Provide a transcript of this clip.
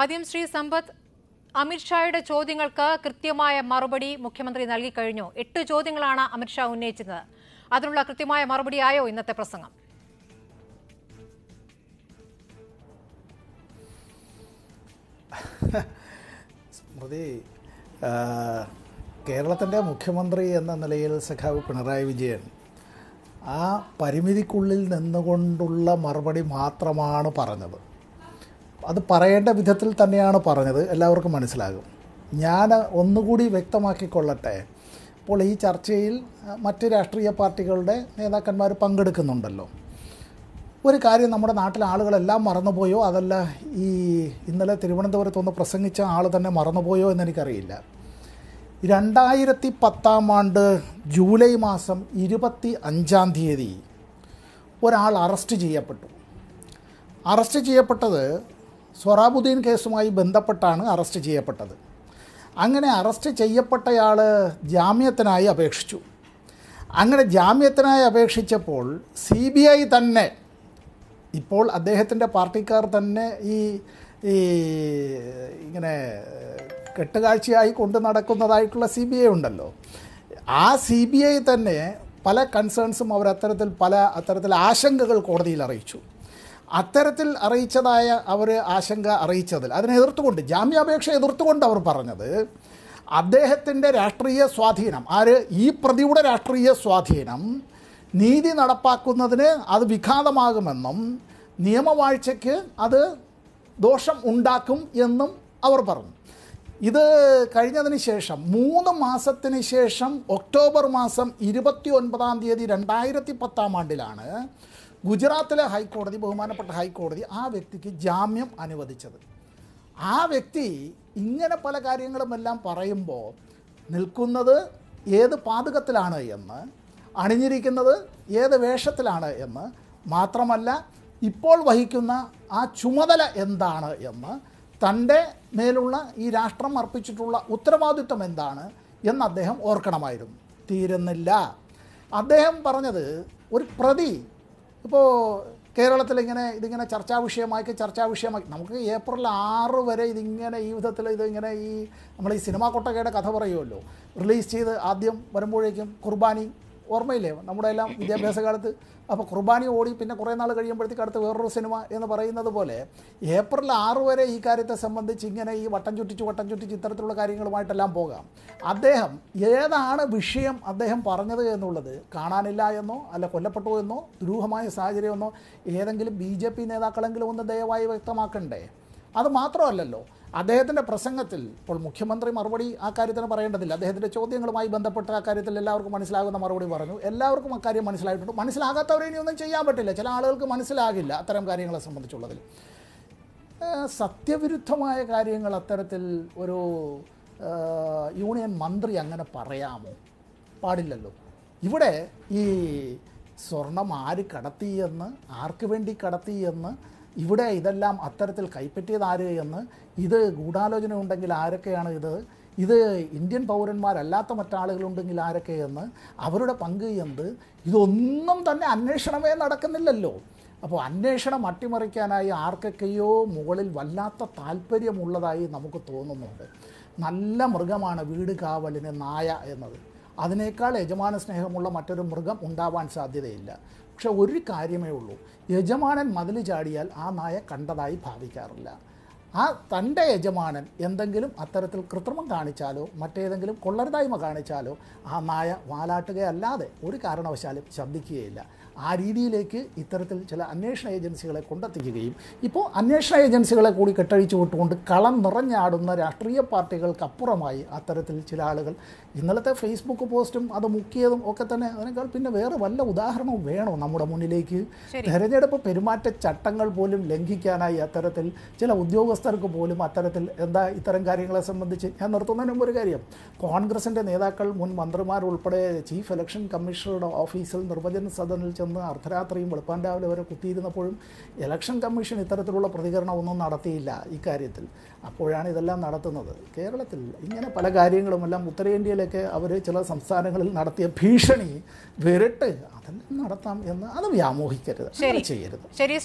ആദ്യം ശ്രീ സമ്പത്ത് അമിത്ഷായുടെ ചോദ്യങ്ങൾക്ക് കൃത്യമായ മറുപടി മുഖ്യമന്ത്രി നൽകിക്കഴിഞ്ഞു എട്ട് ചോദ്യങ്ങളാണ് അമിത്ഷാ ഉന്നയിച്ചത് അതിനുള്ള കൃത്യമായ മറുപടിയായോ ഇന്നത്തെ പ്രസംഗം സ്മൃതി കേരളത്തിൻ്റെ മുഖ്യമന്ത്രി എന്ന നിലയിൽ സഖാവ് പിണറായി വിജയൻ ആ പരിമിതിക്കുള്ളിൽ നിന്നുകൊണ്ടുള്ള മറുപടി മാത്രമാണ് പറഞ്ഞത് അത് പറയേണ്ട വിധത്തിൽ തന്നെയാണ് പറഞ്ഞത് എല്ലാവർക്കും മനസ്സിലാകും ഞാൻ ഒന്നുകൂടി വ്യക്തമാക്കിക്കൊള്ളട്ടെ അപ്പോൾ ഈ ചർച്ചയിൽ മറ്റ് രാഷ്ട്രീയ പാർട്ടികളുടെ നേതാക്കന്മാർ പങ്കെടുക്കുന്നുണ്ടല്ലോ ഒരു കാര്യം നമ്മുടെ നാട്ടിലെ ആളുകളെല്ലാം മറന്നുപോയോ അതല്ല ഈ ഇന്നലെ തിരുവനന്തപുരത്ത് പ്രസംഗിച്ച ആൾ തന്നെ മറന്നുപോയോ എന്നെനിക്കറിയില്ല രണ്ടായിരത്തി പത്താം ആണ്ട് ജൂലൈ മാസം ഇരുപത്തി അഞ്ചാം തീയതി ഒരാൾ അറസ്റ്റ് ചെയ്യപ്പെട്ടു അറസ്റ്റ് ചെയ്യപ്പെട്ടത് സൊറാബുദ്ദീൻ കേസുമായി ബന്ധപ്പെട്ടാണ് അറസ്റ്റ് ചെയ്യപ്പെട്ടത് അങ്ങനെ അറസ്റ്റ് ചെയ്യപ്പെട്ടയാൾ ജാമ്യത്തിനായി അപേക്ഷിച്ചു അങ്ങനെ ജാമ്യത്തിനായി അപേക്ഷിച്ചപ്പോൾ സി ബി ഐ തന്നെ ഇപ്പോൾ അദ്ദേഹത്തിൻ്റെ പാർട്ടിക്കാർ തന്നെ ഈ ഈ ഇങ്ങനെ കെട്ടുകാഴ്ചയായി കൊണ്ടു നടക്കുന്നതായിട്ടുള്ള സി ബി ഐ ഉണ്ടല്ലോ ആ സി ബി ഐ തന്നെ പല കൺസേൺസും അവർ അത്തരത്തിൽ പല അത്തരത്തിൽ ആശങ്കകൾ കോടതിയിൽ അറിയിച്ചു അത്തരത്തിൽ അറിയിച്ചതായ അവർ ആശങ്ക അറിയിച്ചതിൽ അതിനെ എതിർത്തുകൊണ്ട് ജാമ്യാപേക്ഷ എതിർത്തുകൊണ്ട് അവർ പറഞ്ഞത് അദ്ദേഹത്തിൻ്റെ രാഷ്ട്രീയ സ്വാധീനം ആര് ഈ പ്രതിയുടെ രാഷ്ട്രീയ സ്വാധീനം നീതി നടപ്പാക്കുന്നതിന് അത് വിഘാതമാകുമെന്നും നിയമവാഴ്ചയ്ക്ക് അത് ദോഷം ഉണ്ടാക്കും എന്നും അവർ പറഞ്ഞു ഇത് കഴിഞ്ഞതിന് ശേഷം മൂന്ന് മാസത്തിന് ശേഷം ഒക്ടോബർ മാസം ഇരുപത്തി ഒൻപതാം തീയതി രണ്ടായിരത്തി പത്താം ആണ്ടിലാണ് ഗുജറാത്തിലെ ഹൈക്കോടതി ബഹുമാനപ്പെട്ട ഹൈക്കോടതി ആ വ്യക്തിക്ക് ജാമ്യം അനുവദിച്ചത് ആ വ്യക്തി ഇങ്ങനെ പല കാര്യങ്ങളുമെല്ലാം പറയുമ്പോൾ നിൽക്കുന്നത് ഏത് പാതകത്തിലാണ് എന്ന് അണിഞ്ഞിരിക്കുന്നത് ഏത് വേഷത്തിലാണ് എന്ന് മാത്രമല്ല ഇപ്പോൾ വഹിക്കുന്ന ആ ചുമതല എന്താണ് എന്ന് തൻ്റെ മേലുള്ള ഈ രാഷ്ട്രം അർപ്പിച്ചിട്ടുള്ള ഉത്തരവാദിത്വം എന്താണ് എന്ന് അദ്ദേഹം ഓർക്കണമായിരുന്നു തീരുന്നില്ല അദ്ദേഹം പറഞ്ഞത് ഒരു പ്രതി ഇപ്പോൾ കേരളത്തിൽ ഇങ്ങനെ ഇതിങ്ങനെ ചർച്ചാ വിഷയമാക്കി ചർച്ചാ വിഷയമാക്കി നമുക്ക് ഏപ്രിൽ ആറ് വരെ ഇതിങ്ങനെ ഈ വിധത്തിൽ ഇതിങ്ങനെ ഈ നമ്മൾ ഈ സിനിമാ കൊട്ടകയുടെ കഥ പറയുമല്ലോ റിലീസ് ചെയ്ത് ആദ്യം വരുമ്പോഴേക്കും കുർബാനി ഓർമ്മയില്ലേ നമ്മുടെ എല്ലാം വിദ്യാഭ്യാസ കാലത്ത് അപ്പോൾ കുർബാനി ഓടി പിന്നെ കുറേ നാൾ കഴിയുമ്പോഴത്തേക്ക് അടുത്ത് വേറൊരു സിനിമ എന്ന് പറയുന്നത് പോലെ ഏപ്രിൽ ആറ് വരെ ഈ കാര്യത്തെ സംബന്ധിച്ച് ഇങ്ങനെ ഈ വട്ടം ചുറ്റിച്ച് വട്ടം ചുറ്റിച്ച് ഇത്തരത്തിലുള്ള കാര്യങ്ങളുമായിട്ടെല്ലാം പോകാം അദ്ദേഹം ഏതാണ് വിഷയം അദ്ദേഹം പറഞ്ഞത് എന്നുള്ളത് കാണാനില്ല എന്നോ അല്ല കൊല്ലപ്പെട്ടു എന്നോ ദുരൂഹമായ സാഹചര്യമെന്നോ ഏതെങ്കിലും ബി ജെ പി നേതാക്കളെങ്കിലും ഒന്ന് ദയവായി വ്യക്തമാക്കണ്ടേ അത് മാത്രമല്ലല്ലോ അദ്ദേഹത്തിൻ്റെ പ്രസംഗത്തിൽ ഇപ്പോൾ മുഖ്യമന്ത്രി മറുപടി ആ കാര്യത്തിന് പറയേണ്ടതില്ല അദ്ദേഹത്തിൻ്റെ ചോദ്യങ്ങളുമായി ബന്ധപ്പെട്ട ആ കാര്യത്തിൽ എല്ലാവർക്കും മനസ്സിലാകുന്ന മറുപടി പറഞ്ഞു എല്ലാവർക്കും അക്കാര്യം മനസ്സിലായിട്ടുണ്ട് മനസ്സിലാകാത്തവരെ ഇനിയൊന്നും ചെയ്യാൻ പറ്റില്ല ചില ആളുകൾക്ക് മനസ്സിലാകില്ല അത്തരം കാര്യങ്ങളെ സംബന്ധിച്ചുള്ളതിൽ സത്യവിരുദ്ധമായ കാര്യങ്ങൾ അത്തരത്തിൽ ഒരു യൂണിയൻ മന്ത്രി അങ്ങനെ പറയാമോ പാടില്ലല്ലോ ഇവിടെ ഈ സ്വർണം ആര് കടത്തിയെന്ന് ആർക്ക് വേണ്ടി കടത്തിയെന്ന് ഇവിടെ ഇതെല്ലാം അത്തരത്തിൽ ആര് എന്ന് ഇത് ഗൂഢാലോചന ഉണ്ടെങ്കിൽ ആരൊക്കെയാണ് ഇത് ഇത് ഇന്ത്യൻ പൗരന്മാരല്ലാത്ത മറ്റാളുകളുണ്ടെങ്കിൽ ആരൊക്കെയെന്ന് അവരുടെ പങ്ക് എന്ത് ഇതൊന്നും തന്നെ അന്വേഷണമേ നടക്കുന്നില്ലല്ലോ അപ്പോൾ അന്വേഷണം അട്ടിമറിക്കാനായി ആർക്കൊക്കെയോ മുകളിൽ വല്ലാത്ത താല്പര്യമുള്ളതായി നമുക്ക് തോന്നുന്നുണ്ട് നല്ല മൃഗമാണ് വീട് കാവലിന് നായ എന്നത് അതിനേക്കാൾ യജമാന സ്നേഹമുള്ള മറ്റൊരു മൃഗം ഉണ്ടാവാൻ സാധ്യതയില്ല പക്ഷെ ഒരു കാര്യമേ ഉള്ളൂ യജമാനൻ മതിൽ ചാടിയാൽ ആ നായ കണ്ടതായി ഭാവിക്കാറില്ല ആ തൻ്റെ യജമാനൻ എന്തെങ്കിലും അത്തരത്തിൽ കൃത്രിമം കാണിച്ചാലോ മറ്റേതെങ്കിലും കൊള്ളരുതായ്മ കാണിച്ചാലോ ആ നായ വാലാട്ടുകയല്ലാതെ ഒരു കാരണവശാലും ശബ്ദിക്കുകയില്ല ആ രീതിയിലേക്ക് ഇത്തരത്തിൽ ചില അന്വേഷണ ഏജൻസികളെ കൊണ്ടെത്തിക്കുകയും ഇപ്പോൾ അന്വേഷണ ഏജൻസികളെ കൂടി കെട്ടഴിച്ചു വിട്ടുകൊണ്ട് കളം നിറഞ്ഞാടുന്ന രാഷ്ട്രീയ പാർട്ടികൾക്കപ്പുറമായി അത്തരത്തിൽ ചില ആളുകൾ ഇന്നലത്തെ ഫേസ്ബുക്ക് പോസ്റ്റും അത് മുക്കിയതും ഒക്കെ തന്നെ അതിനേക്കാൾ പിന്നെ വേറെ വല്ല ഉദാഹരണവും വേണോ നമ്മുടെ മുന്നിലേക്ക് തെരഞ്ഞെടുപ്പ് പെരുമാറ്റ ചട്ടങ്ങൾ പോലും ലംഘിക്കാനായി അത്തരത്തിൽ ചില ഉദ്യോഗസ്ഥർക്ക് പോലും അത്തരത്തിൽ എന്താ ഇത്തരം കാര്യങ്ങളെ സംബന്ധിച്ച് ഞാൻ നിർത്തുന്നതിന് മുമ്പ് ഒരു കാര്യം കോൺഗ്രസിൻ്റെ നേതാക്കൾ മുൻ മന്ത്രിമാർ ഉൾപ്പെടെ ചീഫ് ഇലക്ഷൻ കമ്മീഷണറുടെ ഓഫീസിൽ നിർവചന സദനിൽ ചെന്ന് കിടന്ന് അർദ്ധരാത്രിയും വെളുപ്പാൻ രാവിലെ വരെ കുത്തിയിരുന്നപ്പോഴും ഇലക്ഷൻ കമ്മീഷൻ ഇത്തരത്തിലുള്ള പ്രതികരണമൊന്നും നടത്തിയില്ല ഇക്കാര്യത്തിൽ അപ്പോഴാണ് ഇതെല്ലാം നടത്തുന്നത് കേരളത്തിൽ ഇങ്ങനെ പല കാര്യങ്ങളുമെല്ലാം ഉത്തരേന്ത്യയിലൊക്കെ അവർ ചില സംസ്ഥാനങ്ങളിൽ നടത്തിയ ഭീഷണി വിരട്ട് അതെല്ലാം നടത്താം എന്ന് അത് വ്യാമോഹിക്കരുത് ചെയ്യരുത്